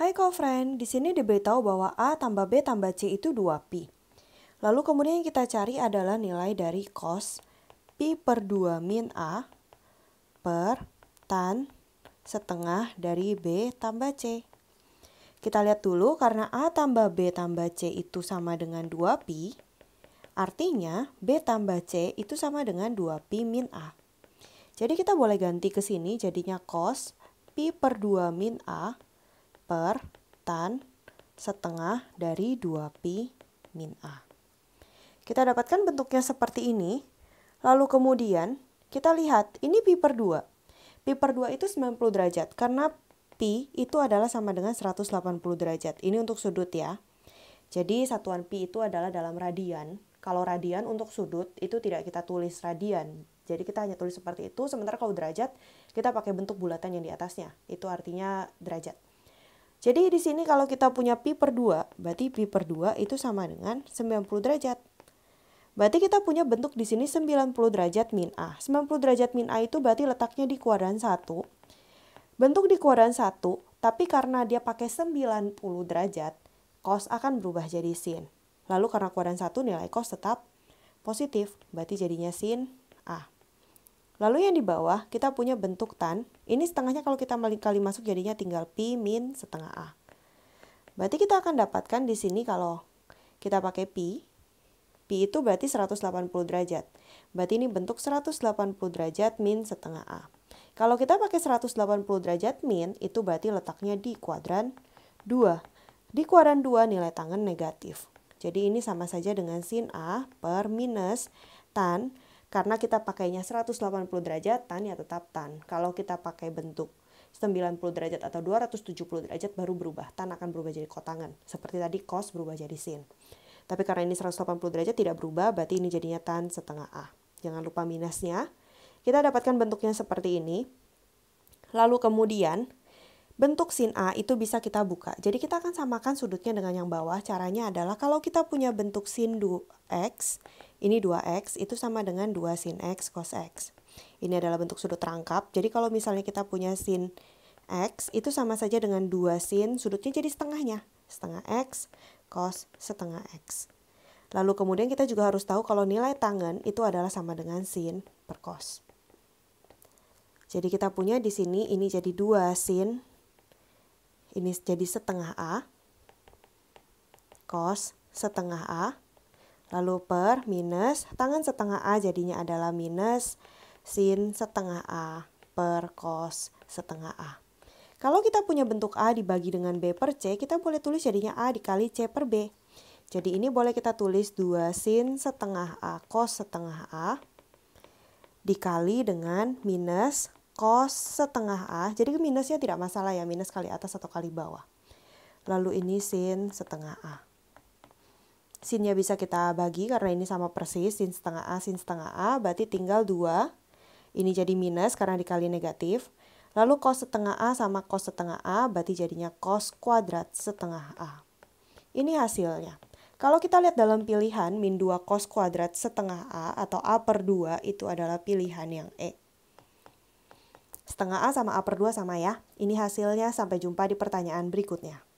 Hai friend, di sini diberitahu bahwa A tambah B tambah C itu 2P. Lalu kemudian yang kita cari adalah nilai dari cos P per 2 min A per tan setengah dari B tambah C. Kita lihat dulu karena A tambah B tambah C itu sama dengan 2Pi, artinya B tambah C itu sama dengan 2Pi min A. Jadi kita boleh ganti ke sini jadinya cos Pi per 2 min A per tan setengah dari 2pi min A. Kita dapatkan bentuknya seperti ini. Lalu kemudian kita lihat ini pi per 2. Pi per 2 itu 90 derajat karena pi itu adalah sama dengan 180 derajat. Ini untuk sudut ya. Jadi satuan pi itu adalah dalam radian. Kalau radian untuk sudut itu tidak kita tulis radian. Jadi kita hanya tulis seperti itu, sementara kalau derajat kita pakai bentuk bulatan yang di atasnya. Itu artinya derajat. Jadi di sini kalau kita punya pi per 2, berarti pi per 2 itu sama dengan 90 derajat. Berarti kita punya bentuk di sini 90 derajat min A. 90 derajat min A itu berarti letaknya di kuadran 1. Bentuk di kuadran 1, tapi karena dia pakai 90 derajat, cos akan berubah jadi sin. Lalu karena kuadran 1 nilai cos tetap positif, berarti jadinya sin A. Lalu yang di bawah kita punya bentuk tan. Ini setengahnya kalau kita kali masuk jadinya tinggal pi min setengah a. Berarti kita akan dapatkan di sini kalau kita pakai pi, pi itu berarti 180 derajat. Berarti ini bentuk 180 derajat min setengah a. Kalau kita pakai 180 derajat min, itu berarti letaknya di kuadran 2. Di kuadran 2 nilai tangan negatif. Jadi ini sama saja dengan sin A per minus tan karena kita pakainya 180 derajat, tan ya tetap tan. Kalau kita pakai bentuk 90 derajat atau 270 derajat baru berubah. Tan akan berubah jadi kotangan. Seperti tadi cos berubah jadi sin. Tapi karena ini 180 derajat tidak berubah, berarti ini jadinya tan setengah A. Jangan lupa minusnya. Kita dapatkan bentuknya seperti ini. Lalu kemudian bentuk sin A itu bisa kita buka. Jadi kita akan samakan sudutnya dengan yang bawah. Caranya adalah kalau kita punya bentuk sin 2x ini 2x itu sama dengan 2 sin x cos x. Ini adalah bentuk sudut rangkap. Jadi kalau misalnya kita punya sin x itu sama saja dengan 2 sin sudutnya jadi setengahnya. Setengah x cos setengah x. Lalu kemudian kita juga harus tahu kalau nilai tangan itu adalah sama dengan sin per cos. Jadi kita punya di sini ini jadi 2 sin ini jadi setengah A cos setengah A Lalu per minus, tangan setengah A jadinya adalah minus sin setengah A per cos setengah A. Kalau kita punya bentuk A dibagi dengan B per C, kita boleh tulis jadinya A dikali C per B. Jadi ini boleh kita tulis 2 sin setengah A cos setengah A dikali dengan minus cos setengah A. Jadi minusnya tidak masalah ya, minus kali atas atau kali bawah. Lalu ini sin setengah A sinnya bisa kita bagi karena ini sama persis sin setengah A sin setengah A berarti tinggal dua ini jadi minus karena dikali negatif lalu cos setengah A sama cos setengah A berarti jadinya cos kuadrat setengah A ini hasilnya kalau kita lihat dalam pilihan min 2 cos kuadrat setengah A atau A per 2 itu adalah pilihan yang E setengah A sama A per 2 sama ya ini hasilnya sampai jumpa di pertanyaan berikutnya